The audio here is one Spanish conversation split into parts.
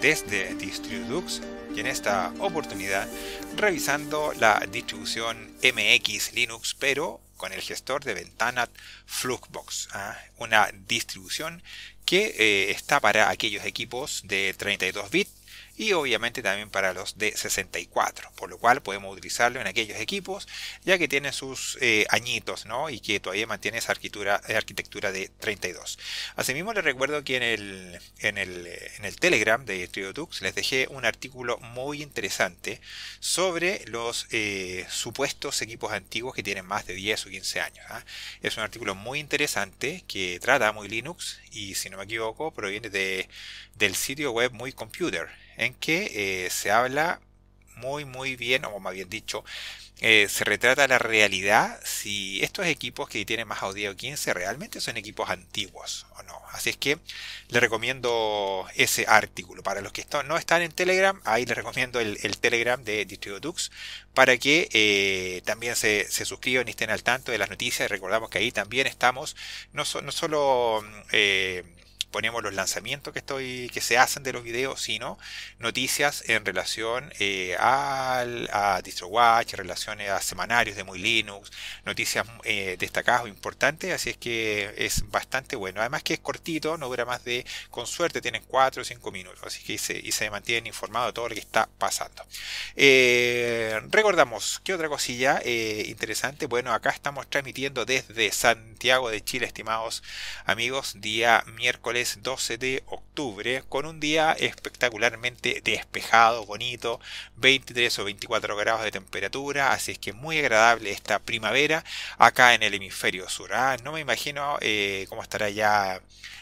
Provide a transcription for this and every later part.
desde Distribux y en esta oportunidad revisando la distribución MX Linux pero con el gestor de Ventana Fluxbox, ¿ah? una distribución que eh, está para aquellos equipos de 32 bits y obviamente también para los de 64, por lo cual podemos utilizarlo en aquellos equipos ya que tiene sus eh, añitos ¿no? y que todavía mantiene esa eh, arquitectura, de 32. Asimismo les recuerdo que en el, en el, eh, Telegram de TrioDux les dejé un artículo muy interesante sobre los supuestos equipos antiguos que tienen más de 10 o 15 años. ¿ah? Es un artículo muy interesante que trata muy Linux y si no me equivoco proviene de, del sitio web muy computer en que eh, se habla muy muy bien, o más bien dicho, eh, se retrata la realidad si estos equipos que tienen más Audio 15 realmente son equipos antiguos o no. Así es que les recomiendo ese artículo. Para los que no están en Telegram, ahí les recomiendo el, Telegram de Dux. para que eh, también se, suscriban y estén al tanto de las noticias. Recordamos que ahí también estamos, no, solo ponemos los lanzamientos que, estoy, que se hacen de los videos, sino noticias en relación eh, al, a DistroWatch, relaciones eh, a semanarios de Muy Linux, noticias eh, destacadas o importantes, así es que es bastante bueno. Además que es cortito, no dura más de, con suerte tienen 4 o 5 minutos, así que se, y se mantienen informados de todo lo que está pasando. recordamos, ¿qué otra cosilla interesante? Bueno, acá estamos transmitiendo desde Santiago de Chile, estimados amigos, día miércoles 12 de octubre, con un día espectacularmente despejado, bonito, 23 o 24 grados de temperatura, así es que muy agradable esta primavera acá en el hemisferio sur. ¿ah? no me imagino eh, cómo estará ya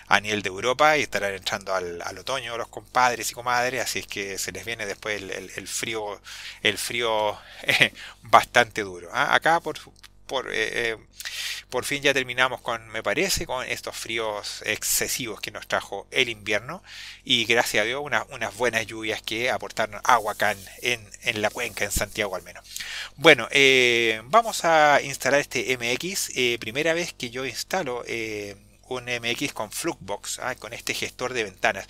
a nivel de Europa y estarán entrando al, otoño los compadres y comadres, así es que se les viene después el, frío, el frío eh, bastante duro. ¿ah? acá por, eh, por fin ya terminamos con, me parece, con estos fríos excesivos que nos trajo el invierno. Y gracias a Dios, unas buenas lluvias que aportaron aguacán en, en la cuenca, en Santiago al menos. Bueno, eh, vamos a instalar este MX. Eh, primera vez que yo instalo eh, un MX con Flukebox, ah, con este gestor de ventanas.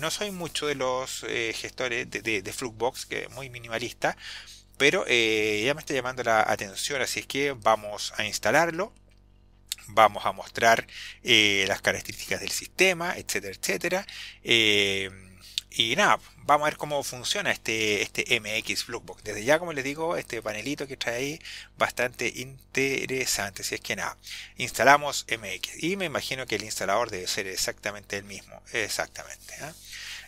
no soy mucho de los gestores de, de, que es muy minimalista, pero ya me está llamando la atención, así es que vamos a instalarlo vamos a mostrar eh, las características del sistema, etcétera, etcétera. Eh, y nada, vamos a ver cómo funciona este, este MX flugbox Desde ya, como les digo, este panelito que trae ahí, bastante interesante. Si es que nada, instalamos MX. Y me imagino que el instalador debe ser exactamente el mismo. Exactamente. ¿eh?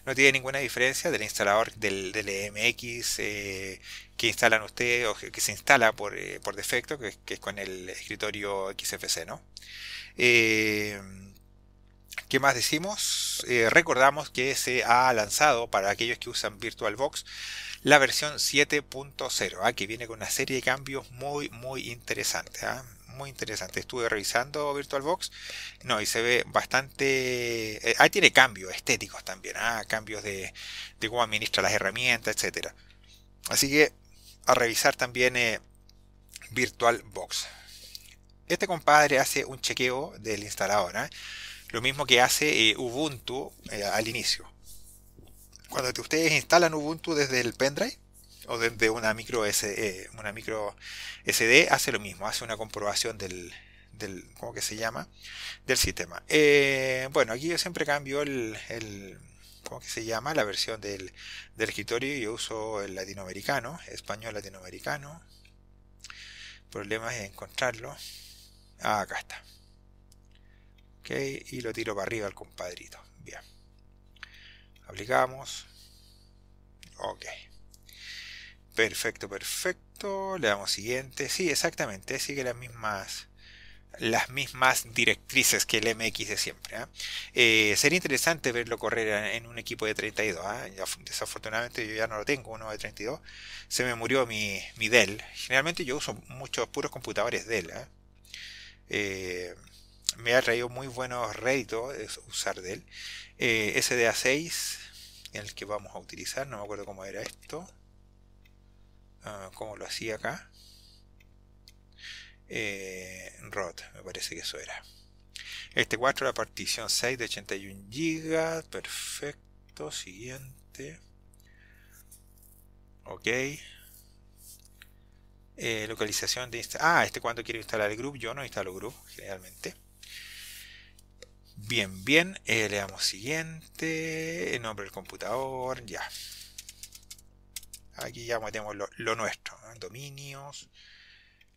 no tiene ninguna diferencia del instalador del, del EMX eh, que instalan ustedes o que, se instala por, eh, por defecto, que, es con el escritorio XFC, ¿no? Eh, ¿Qué más decimos? recordamos que se ha lanzado para aquellos que usan VirtualBox la versión 7.0, ¿ah? que viene con una serie de cambios muy, muy interesantes. ¿ah? muy interesante. Estuve revisando VirtualBox, no, y se ve bastante... Eh, ahí tiene cambios estéticos también, ah, cambios de, de, cómo administra las herramientas, etcétera. Así que a revisar también eh, VirtualBox. Este compadre hace un chequeo del instalador, ¿ah? lo mismo que hace eh, Ubuntu eh, al inicio. Cuando ustedes instalan Ubuntu desde el pendrive, o desde una micro SD, eh, una micro SD hace lo mismo, hace una comprobación del, ¿cómo que se llama? del sistema. Eh, bueno, aquí yo siempre cambio el, ¿cómo que se llama? la versión del, del escritorio, yo uso el latinoamericano, español latinoamericano. problema es encontrarlo. Ah, acá está. Ok, y lo tiro para arriba al compadrito. Bien. Aplicamos. Ok. Perfecto, perfecto. Le damos siguiente. Sí, exactamente. Sigue las mismas las mismas directrices que el MX de siempre. ¿ah? Eh, sería interesante verlo correr en un equipo de 32. ¿ah? Desafortunadamente yo ya no lo tengo, uno de 32. Se me murió mi, mi Dell. Generalmente yo uso muchos puros computadores Dell. ¿ah? Eh, me ha traído muy buenos réditos usar Dell. Eh, SDA6, el que vamos a utilizar, no me acuerdo cómo era esto. Ah, como lo hacía acá. Eh, ROT, me parece que eso era. Este 4, la partición 6 de 81 GB. Perfecto, siguiente. Ok. Eh, localización de Ah, este cuando quiero instalar el group. Yo no instalo group, generalmente. Bien, bien. Eh, le damos siguiente. El nombre del computador. Ya. Aquí ya metemos lo, nuestro. Dominios.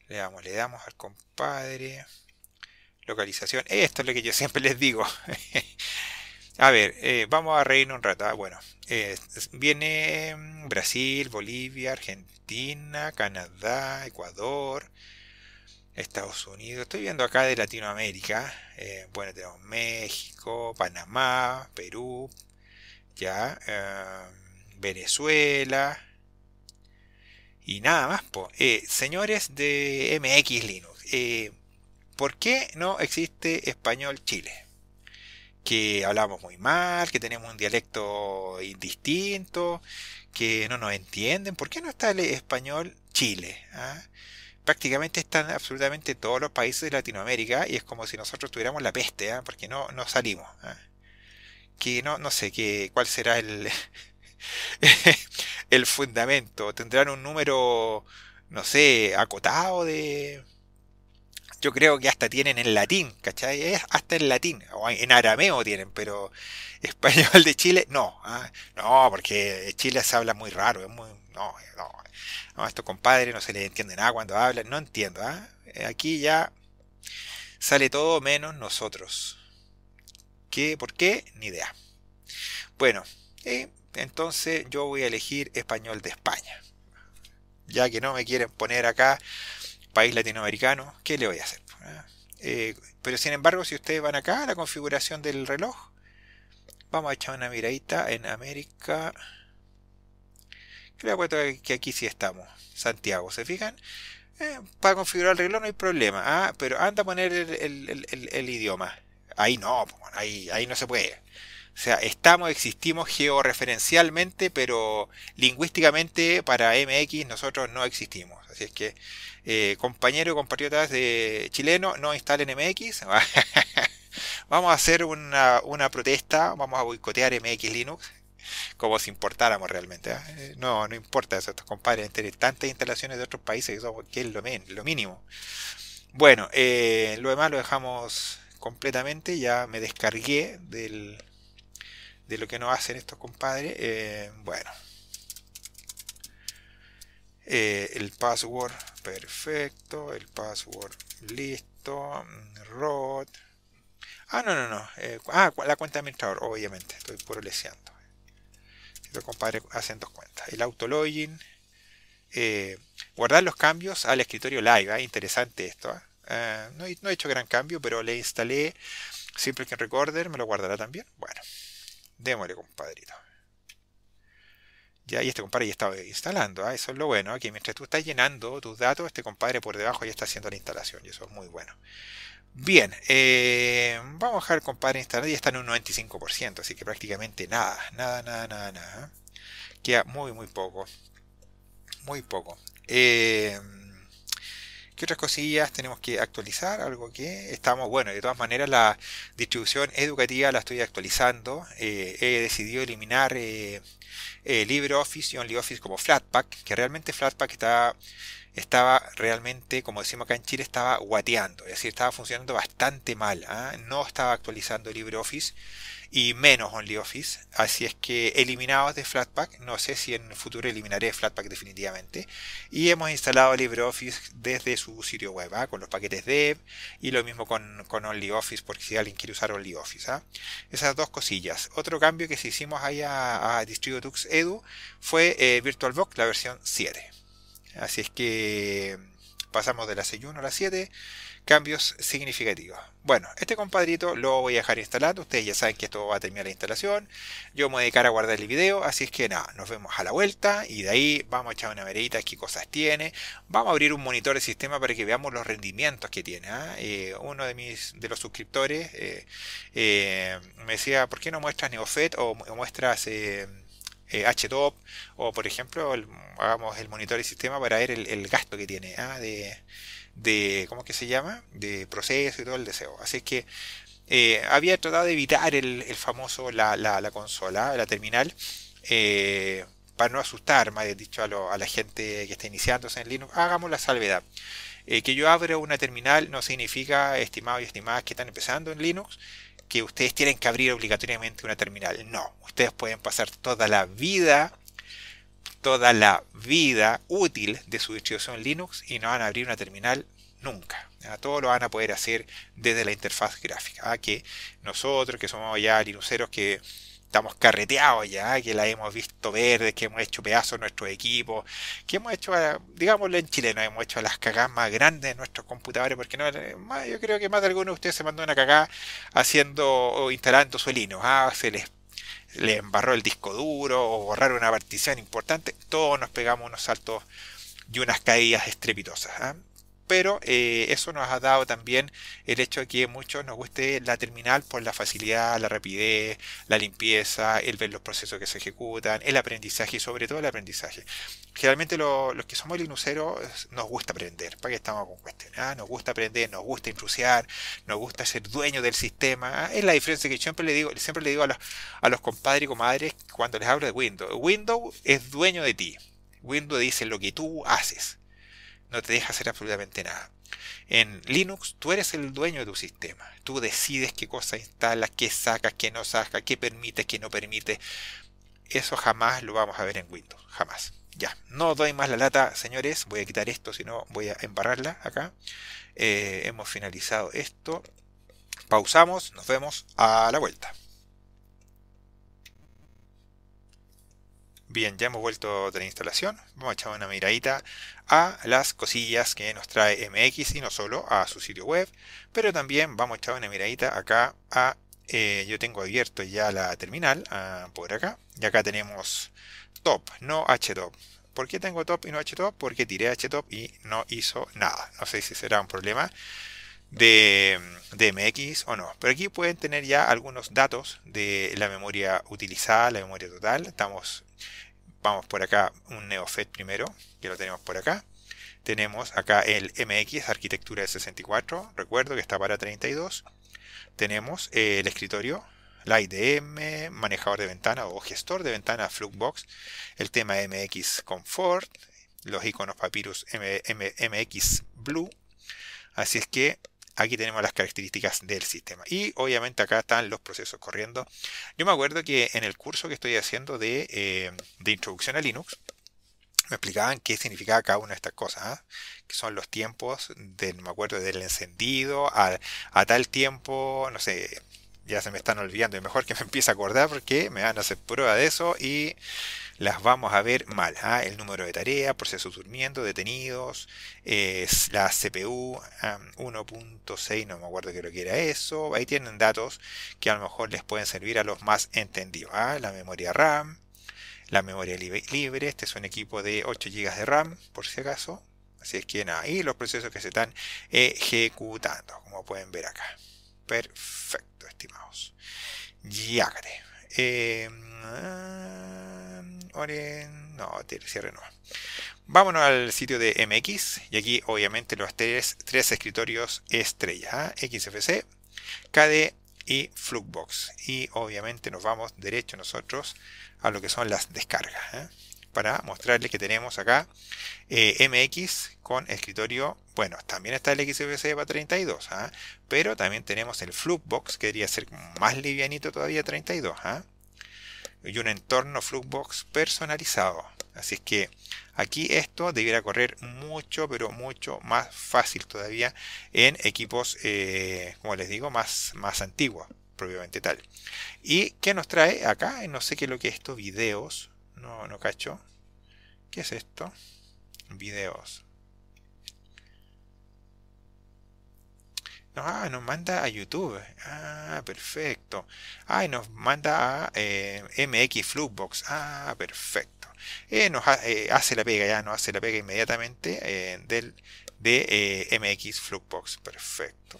Le damos, le damos al compadre. Localización. Esto es lo que yo siempre les digo. a ver, eh, vamos a reírnos un rato. Ah, bueno, eh, viene mm, Brasil, Bolivia, Argentina, Canadá, Ecuador, Estados Unidos. Estoy viendo acá de Latinoamérica. Eh, bueno, tenemos México, Panamá, Perú, ya, Venezuela, y nada más, eh, señores de MX Linux, eh, ¿por qué no existe español Chile? Que hablamos muy mal, que tenemos un dialecto indistinto, que no nos entienden. ¿Por qué no está el español Chile? Ah? prácticamente están absolutamente todos los países de Latinoamérica y es como si nosotros tuviéramos la peste, ah, porque no, no salimos. Ah. Que no, no sé ¿qué? cuál será el el fundamento. Tendrán un número, no sé, acotado de... Yo creo que hasta tienen en latín, ¿cachai? Es hasta en latín, o en arameo tienen, pero español de Chile, no. ¿ah? No, porque Chile se habla muy raro, No, no, a estos compadres no se les entiende nada cuando hablan, no entiendo. ¿ah? Aquí ya sale todo menos nosotros. ¿Qué? ¿Por qué? Ni idea. Bueno, eh, entonces yo voy a elegir español de España. Ya que no me quieren poner acá país latinoamericano, ¿qué le voy a hacer? Ah, eh, pero sin embargo, si ustedes van acá a la configuración del reloj, vamos a echar una miradita en América. Creo que aquí sí estamos, Santiago, ¿se fijan? Eh, para configurar el reloj no hay problema, ah, pero anda a poner el, el idioma. Ahí no, ahí, ahí no se puede. O sea, estamos, existimos georreferencialmente, pero lingüísticamente para MX nosotros no existimos. Así es que, eh, compañeros y compatriotas de chileno, no instalen MX. vamos a hacer una, protesta, vamos a boicotear MX Linux, como si importáramos realmente. ¿ah? Eh, no, no importa eso, estos compadres, entre tantas instalaciones de otros países que, es lo, mínimo. Bueno, eh, lo demás lo dejamos completamente, ya me descargué del de lo que no hacen estos compadres. Eh, bueno. Eh, el password, perfecto. El password, listo. Rod. Ah, no, no, no. Eh, ah, la cuenta de administrador, obviamente. Estoy puro leseando. Estos compadres hacen dos cuentas. El autologin. guardar los cambios al escritorio live. Ah, interesante esto. Ah. No he, hecho gran cambio, pero le instalé Simple que Recorder. Me lo guardará también. Bueno. Démosle, compadrito. Ya, y este compadre ya estaba instalando. ¿ah? Eso es lo bueno, Aquí mientras tú estás llenando tus datos, este compadre por debajo ya está haciendo la instalación. Y eso es muy bueno. Bien, eh, vamos a dejar El compadre instalado, Ya está en un 95%, así que prácticamente nada, nada, nada, nada, nada. ¿ah? Queda muy, muy poco. Muy poco. Eh, ¿Qué otras cosillas tenemos que actualizar? ¿Algo que estamos? Bueno, de todas maneras la distribución educativa la estoy actualizando. Eh, he decidido eliminar eh, eh, LibreOffice y OnlyOffice como Flatpak, que realmente Flatpak estaba, estaba realmente, como decimos acá en Chile, estaba guateando. Es decir, estaba funcionando bastante mal. ¿ah? No estaba actualizando LibreOffice y menos OnlyOffice. Así es que eliminados de Flatpak, no sé si en el futuro eliminaré Flatpak definitivamente. Y hemos instalado LibreOffice desde su sitio web, ¿ah? con los paquetes dev y lo mismo con, con OnlyOffice, porque si alguien quiere usar OnlyOffice. ¿ah? Esas dos cosillas. Otro cambio que se hicimos ahí a, a Distributux Edu fue eh, VirtualBox, la versión 7. Así es que pasamos de la 6.1 a la 7 cambios significativos. Bueno, este compadrito lo voy a dejar instalado. Ustedes ya saben que esto va a terminar la instalación. Yo me voy a dedicar a guardar el video. Así es que nada, nos vemos a la vuelta. Y de ahí vamos a echar una veredita qué cosas tiene. Vamos a abrir un monitor de sistema para que veamos los rendimientos que tiene. ¿ah? Eh, uno de mis de los suscriptores eh, eh, me decía, ¿por qué no muestras NeoFET o, muestras... HTOP o por ejemplo hagamos el monitor de sistema para ver el, gasto que tiene ¿ah? de, ¿cómo que se llama? De proceso y todo el deseo. Así que eh, había tratado de evitar el, famoso, la, consola, la terminal, eh, para no asustar, más dicho, a, la gente que está iniciándose en Linux. Hagamos la salvedad. Eh, que yo abra una terminal no significa, estimados y estimadas que están empezando en Linux, que ustedes tienen que abrir obligatoriamente una terminal. No, ustedes pueden pasar toda la vida toda la vida útil de su distribución Linux y no van a abrir una terminal nunca. Todo lo van a poder hacer desde la interfaz gráfica. ¿ah? Que nosotros, que somos ya linuceros que estamos carreteados ya, que la hemos visto verde, que hemos hecho pedazos nuestros equipos, que hemos hecho, ah, digámoslo en chileno, hemos hecho las cagadas más grandes de nuestros computadores, porque no, eh, yo creo que más de algunos de ustedes se mandó una cagada haciendo o instalando su Linux, Ah, se les le embarró el disco duro o borraron una partición importante, todos nos pegamos unos saltos y unas caídas estrepitosas. ¿ah? pero eh, eso nos ha dado también el hecho de que muchos nos guste la terminal por la facilidad, la rapidez, la limpieza, el ver los procesos que se ejecutan, el aprendizaje y sobre todo el aprendizaje. Generalmente los que somos linuceros nos gusta aprender, para qué estamos con cuestiones, ah? nos gusta aprender, nos gusta intrusiar, nos gusta ser dueño del sistema, ah, es la diferencia que siempre le digo, siempre le digo a los, a los compadres y comadres cuando les hablo de Windows, Windows es dueño de ti, Windows dice lo que tú haces no te deja hacer absolutamente nada. En Linux tú eres el dueño de tu sistema. Tú decides qué cosa instalas, qué sacas, qué no sacas, qué permites, qué no permites. Eso jamás lo vamos a ver en Windows. Jamás. Ya, no doy más la lata, señores. Voy a quitar esto, si no voy a embarrarla acá. Eh, hemos finalizado esto. Pausamos, nos vemos a la vuelta. Bien, ya hemos vuelto de la instalación. Vamos a echar una miradita a las cosillas que nos trae MX y no solo a su sitio web, pero también vamos a echar una miradita acá a... Eh, yo tengo abierto ya la terminal ah, por acá y acá tenemos top, no htop. ¿Por qué tengo top y no htop? Porque tiré htop y no hizo nada. No sé si será un problema de, de MX o no. Pero aquí pueden tener ya algunos datos de la memoria utilizada, la memoria total. Estamos vamos por acá un NeoFET primero, que lo tenemos por acá. Tenemos acá el MX, arquitectura de 64, recuerdo que está para 32. Tenemos eh, el escritorio, la IDM, manejador de ventana o gestor de ventana Fluxbox, el tema MX Comfort, los iconos Papyrus MX Blue. Así es que aquí tenemos las características del sistema. Y obviamente acá están los procesos corriendo. Yo me acuerdo que en el curso que estoy haciendo de, eh, introducción a Linux, me explicaban qué significaba cada una de estas cosas, ¿ah? que son los tiempos del, me acuerdo, del encendido a, a tal tiempo, no sé, ya se me están olvidando y mejor que me empiece a acordar porque me van a hacer prueba de eso y las vamos a ver mal. ¿ah? El número de tareas, procesos durmiendo, detenidos, eh, la CPU 1.6, no me acuerdo que lo que era eso. Ahí tienen datos que a lo mejor les pueden servir a los más entendidos. ¿ah? La memoria RAM, la memoria libre, libre, este es un equipo de 8 GB de RAM por si acaso. Así es que nada, y los procesos que se están ejecutando, como pueden ver acá. Perfecto, estimados. Ya Eh, mm, no, cierre no. Vámonos al sitio de MX y aquí obviamente los tres, tres escritorios estrella. ¿ah? XFC, KD y Flukebox, Y obviamente nos vamos derecho nosotros a lo que son las descargas. ¿eh? para mostrarles que tenemos acá eh, MX con escritorio, bueno, también está el XFCE para 32, ¿ah? pero también tenemos el Fluxbox que debería ser más livianito todavía 32, ¿ah? y un entorno Fluxbox personalizado. Así es que aquí esto debiera correr mucho, pero mucho más fácil todavía en equipos, eh, como les digo, más, más antiguos, propiamente tal. ¿Y qué nos trae acá? No sé qué es lo que estos videos no, no cacho. ¿Qué es esto? Videos. ah, nos manda a YouTube. Ah, perfecto. Ah, nos manda a eh, MX Flubbox Ah, perfecto. Eh, nos eh, hace la pega, ya nos hace la pega inmediatamente eh, del, de MX Flubbox Perfecto.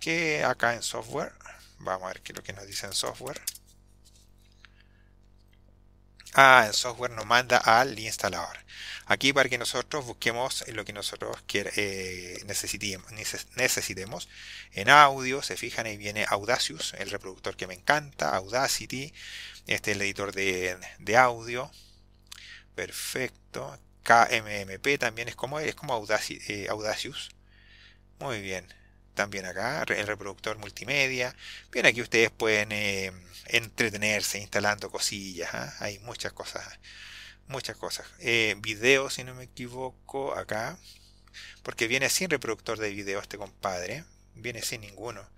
Que acá en software, vamos a ver qué es lo que nos dice en software. Ah, el software nos manda al instalador. Aquí para que nosotros busquemos lo que nosotros eh, necesitemos. En audio, se fijan, ahí viene Audacious, el reproductor que me encanta, Audacity, este es el editor de, audio. Perfecto. KMMP también es como, es como eh, Audacious. Muy bien también acá, el reproductor multimedia. Bien, aquí ustedes pueden eh, entretenerse instalando cosillas. ¿ah? Hay muchas cosas, muchas cosas. Eh, video, si no me equivoco, acá. Porque viene sin reproductor de video este compadre. Viene sin ninguno.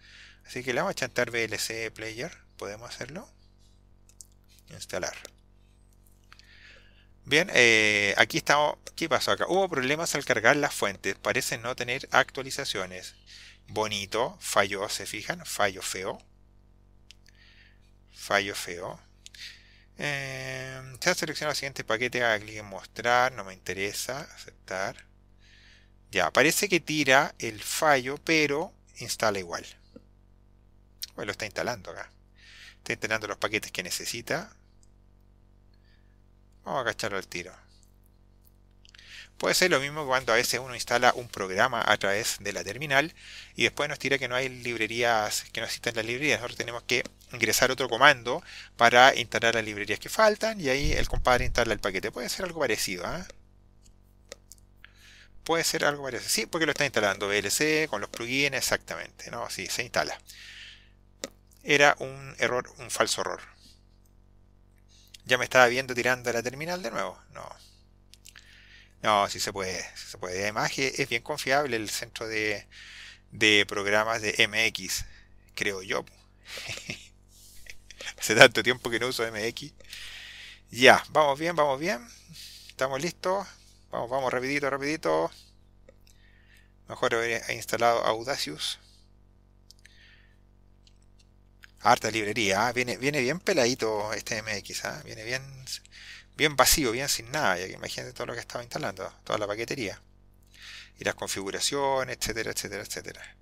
Así que le vamos a chantar VLC Player. ¿Podemos hacerlo? Instalar. Bien, eh, aquí estamos. ¿Qué pasó acá? Hubo problemas al cargar las fuentes. parece no tener actualizaciones bonito, fallo, se fijan, fallo feo, fallo feo. Eh, se ha el siguiente paquete, haga clic en mostrar, no me interesa, aceptar. Ya, parece que tira el fallo, pero instala igual. Bueno, lo está instalando acá. Está instalando los paquetes que necesita. Vamos a cacharlo al tiro. Puede ser lo mismo cuando a veces uno instala un programa a través de la terminal y después nos tira que no hay librerías, que no existen las librerías. Nosotros tenemos que ingresar otro comando para instalar las librerías que faltan y ahí el compadre instala el paquete. Puede ser algo parecido, ¿ah? Puede ser algo parecido. Sí, porque lo está instalando VLC con los plugins, exactamente. No, sí, se instala. Era un error, un falso error. Ya me estaba viendo tirando a la terminal de nuevo. No. No, sí se puede, se puede. Además es bien confiable el centro de, programas de MX, creo yo. Hace tanto tiempo que no uso MX. Ya, vamos bien, vamos bien. Estamos listos. Vamos, vamos, rapidito, rapidito. Mejor haber instalado Audacious. Harta librería, ¿ah? viene, viene bien peladito este MX, ¿ah? viene bien bien vacío, bien sin nada, ya que imagínate todo lo que estaba instalando, toda la paquetería. Y las configuraciones, etcétera, etcétera, etcétera.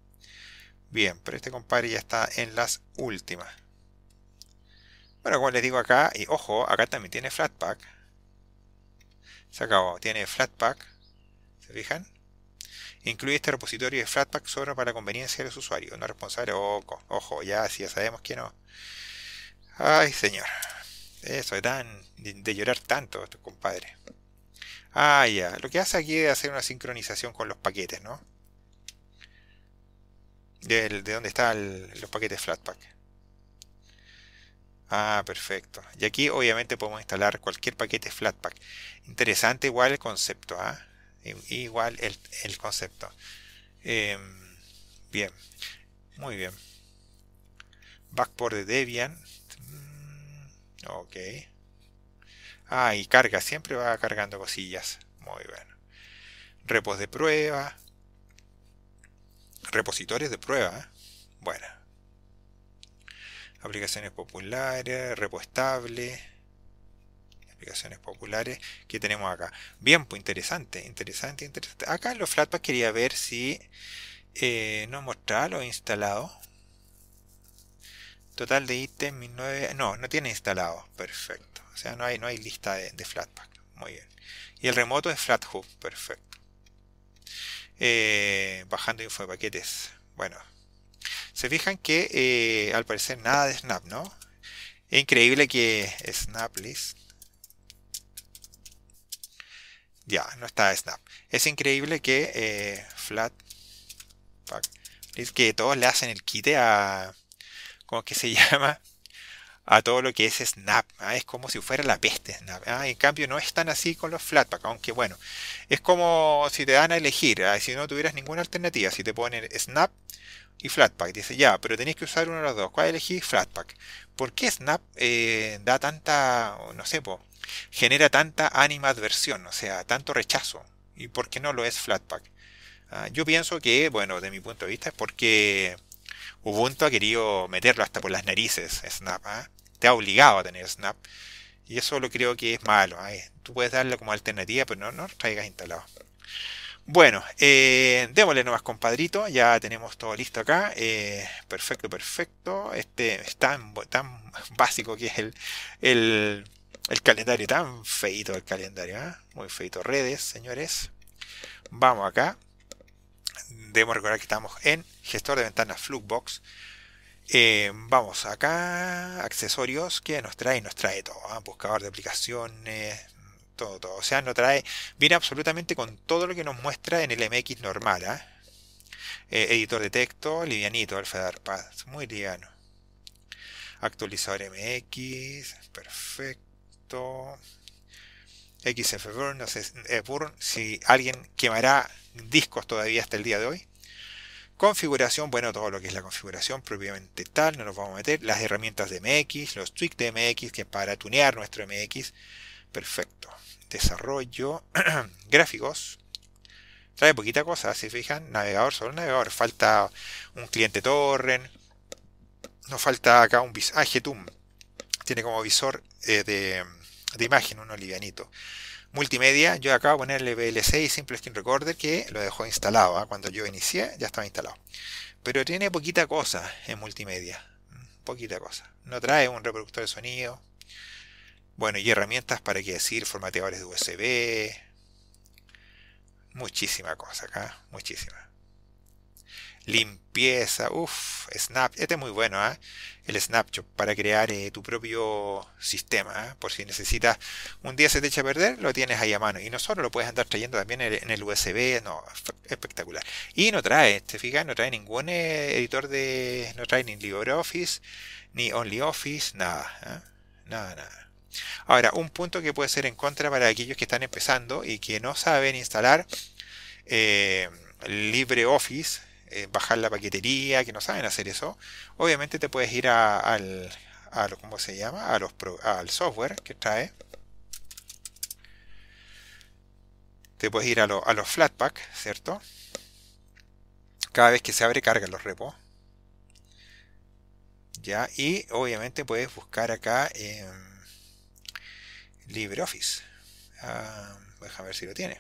Bien, pero este compadre ya está en las últimas. Bueno, como les digo acá, y ojo, acá también tiene Flatpak. Se acabó, tiene Flatpak. ¿Se fijan? Incluye este repositorio de Flatpak solo para conveniencia de los usuarios, no responsable. Ojo, ojo, ya, si ya sabemos que no. Ay, señor. Eso, de, de, llorar tanto, compadre. Ah, ya. Lo que hace aquí es hacer una sincronización con los paquetes, ¿no? De, de dónde están los paquetes Flatpak. Ah, perfecto. Y aquí obviamente podemos instalar cualquier paquete Flatpak. Interesante igual el concepto, ¿ah? Igual el, el concepto. Em, bien. Muy bien. Backport de Debian. Ok. Ah, y carga, siempre va cargando cosillas. Muy bueno. Repos de prueba. Repositorios de prueba. ¿eh? Bueno. Aplicaciones populares, repos estable. Aplicaciones populares. ¿Qué tenemos acá? Bien, pues interesante, interesante, interesante. Acá en los Flatpak quería ver si nos eh, no mostraba lo instalado. Total de ítem 19... No, no tiene instalado. Perfecto. O sea, no hay, no hay lista de, de Flatpak. Muy bien. Y el remoto es FlatHub. Perfecto. Eh, bajando info de paquetes. Bueno. Se fijan que eh, al parecer nada de Snap, ¿no? Es increíble que Snap List. Ya, no está Snap. Es increíble que eh, Flatpak. Es que todos le hacen el quite a ¿cómo que se llama? a todo lo que es Snap. ¿ah? Es como si fuera la peste Snap. ¿ah? En cambio, no es tan así con los Flatpak, aunque bueno, es como si te dan a elegir, ¿ah? si no tuvieras ninguna alternativa, si te ponen Snap y Flatpak. Dice ya, pero tenéis que usar uno de los dos. ¿Cuál elegís? Flatpak. ¿Por qué Snap eh, da tanta, no sé, genera tanta animadversión, o sea, tanto rechazo? ¿Y por qué no lo es Flatpak? yo pienso que, bueno, de mi punto de vista es porque Ubuntu ha querido meterlo hasta por las narices, Snap. ¿ah? Te ha obligado a tener Snap. Y eso lo creo que es malo. ¿ah? Eh, tú puedes darle como alternativa, pero no, no traigas instalado. Bueno, eh, démosle nomás, compadrito. Ya tenemos todo listo acá. Eh, perfecto, perfecto. Este es tan, básico que es el, el, calendario. Tan feito el calendario. ¿ah? Muy feito. Redes, señores. Vamos acá debemos recordar que estamos en gestor de ventanas fluxbox eh, vamos acá, accesorios, que nos trae? Nos trae todo, ¿ah? buscador de aplicaciones, todo, todo. O sea, nos trae, viene absolutamente con todo lo que nos muestra en el MX normal. ¿ah? Eh, editor de texto, livianito, el muy liviano. Actualizador MX, perfecto. XF Burn, no sé, eh, si alguien quemará discos todavía hasta el día de hoy. Configuración, bueno, todo lo que es la configuración propiamente tal, no nos vamos a meter. Las herramientas de MX, los tweaks de MX, que para tunear nuestro MX. Perfecto. Desarrollo, gráficos. Trae poquita cosa, si fijan. Navegador, solo navegador. Falta un cliente torrent. Nos falta acá un visor. Ah, Tiene como visor eh, de de imagen, uno livianito. Multimedia, yo acabo de ponerle VLC y Simple skin Recorder que lo dejó instalado. ¿ah? Cuando yo inicié ya estaba instalado. Pero tiene poquita cosa en multimedia. Mm, poquita cosa. No trae un reproductor de sonido. Bueno, y herramientas para qué decir, formateadores de USB. Muchísima cosa acá, muchísima limpieza, uff, Snap, este es muy bueno, ¿eh? el Snapshot para crear eh, tu propio sistema, ¿ah? por si necesitas, un día se te echa a perder, lo tienes ahí a mano, y no solo lo puedes andar trayendo también en el USB, no, espectacular, y no trae, te fijas, no trae ningún eh, editor de, no trae ni LibreOffice, ni OnlyOffice, nada, ¿ah? nada, nada. Ahora, un punto que puede ser en contra para aquellos que están empezando y que no saben instalar eh, LibreOffice, eh, bajar la paquetería, que no saben hacer eso, obviamente te puedes ir a, al, a lo, ¿cómo se llama? A los al software que trae. Te puedes ir a, lo, a los flatpak, ¿cierto? Cada vez que se abre carga los repos. Ya, y obviamente puedes buscar acá en LibreOffice. Ah, déjame ver si lo tiene.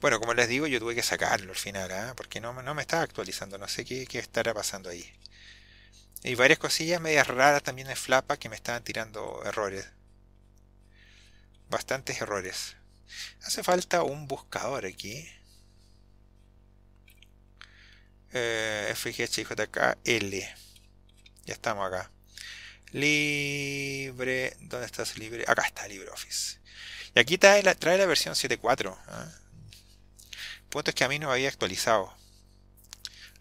Bueno, como les digo, yo tuve que sacarlo al final, ¿eh? porque no, no, me estaba actualizando, no sé qué, estará pasando ahí. Y varias cosillas medias raras también en Flapa que me estaban tirando errores. Bastantes errores. Hace falta un buscador aquí. Eh, FGHJKL. Ya estamos acá. Libre. ¿Dónde estás libre? Acá está LibreOffice. Y aquí trae la, trae la versión 7.4 punto es que a mí no había actualizado.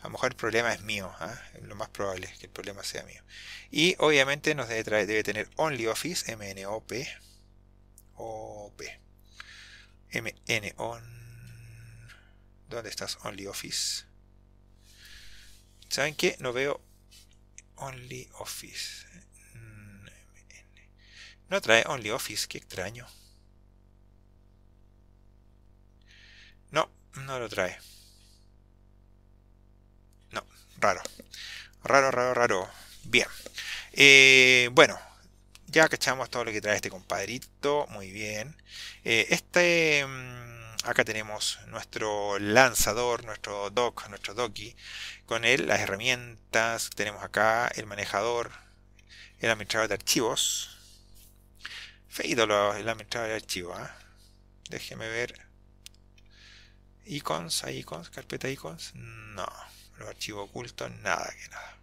A lo mejor el problema es mío, ¿ah? lo más probable es que el problema sea mío. Y obviamente nos debe, traer, debe tener OnlyOffice, MNOP, OP, MNON. ¿Dónde estás, OnlyOffice? ¿Saben qué? No veo OnlyOffice. Mm, no trae OnlyOffice, qué extraño. No lo trae. No, raro. Raro, raro, raro. Bien. Eh, bueno, ya cachamos todo lo que trae este compadrito. Muy bien. Eh, este... Mm, acá tenemos nuestro lanzador, nuestro dock, nuestro docky. Con él las herramientas. Tenemos acá el manejador, el administrador de archivos. Feído el administrador de archivos. ¿ah? Déjeme ver icons, hay icons, carpeta icons, no, los archivos ocultos, nada que nada.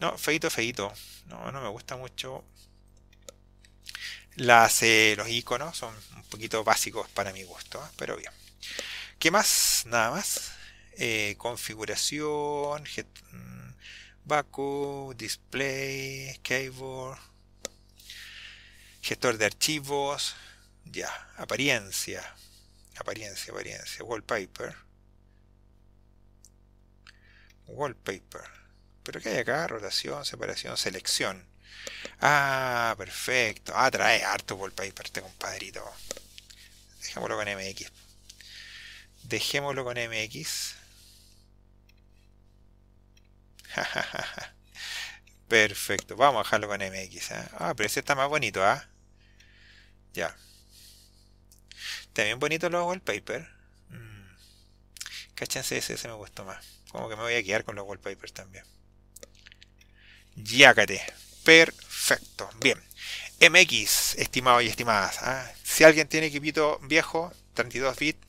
No, feito, feito, no, no me gusta mucho. Las, eh, los iconos son un poquito básicos para mi gusto, ¿eh? pero bien. ¿Qué más? Nada más. Eh, configuración, get, mm, display, keyboard, gestor de archivos, ya, apariencia, apariencia, apariencia, wallpaper, wallpaper, pero que hay acá, rotación, separación, selección, ah, perfecto, ah, trae harto wallpaper este compadrito, dejémoslo con MX, dejémoslo con MX, perfecto, vamos a dejarlo con MX, ¿eh? ah, pero ese está más bonito, ah, ya, también bonito los wallpapers. Mm. ese, ese me gustó más. Como que me voy a quedar con los wallpapers también. Yácate. Perfecto. Bien. MX, estimados y estimadas. ¿ah? Si alguien tiene equipito viejo, 32 bits,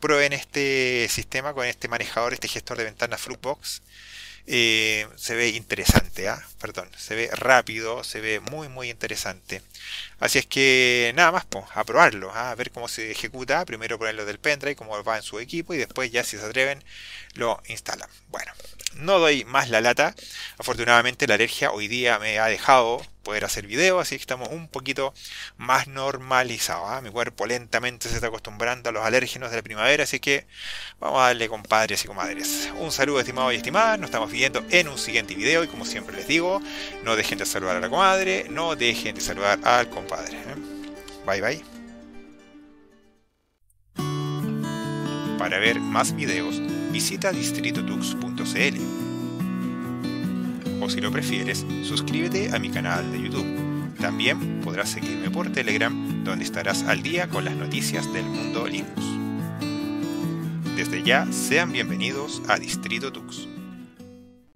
prueben este sistema con este manejador, este gestor de ventanas Fruitbox. Eh, se ve interesante, ¿ah? perdón, se ve rápido, se ve muy muy interesante. Así es que nada más, pues, a probarlo, ¿ah? a ver cómo se ejecuta, primero ponerlo del pendrive, cómo va en su equipo y después ya si se atreven lo instalan. Bueno, no doy más la lata, afortunadamente la alergia hoy día me ha dejado poder hacer video, así que estamos un poquito más normalizados. ¿ah? Mi cuerpo lentamente se está acostumbrando a los alérgenos de la primavera, así que vamos a darle compadres y comadres. Un saludo estimado y estimada nos estamos viendo en un siguiente video y como siempre les digo, no dejen de saludar a la comadre, no dejen de saludar al compadre. ¿eh? Bye bye. Para ver más videos, visita distritotux.cl o si lo prefieres, suscríbete a mi canal de YouTube. También podrás seguirme por Telegram, donde estarás al día con las noticias del mundo Linux. Desde ya, sean bienvenidos a Distrito Tux.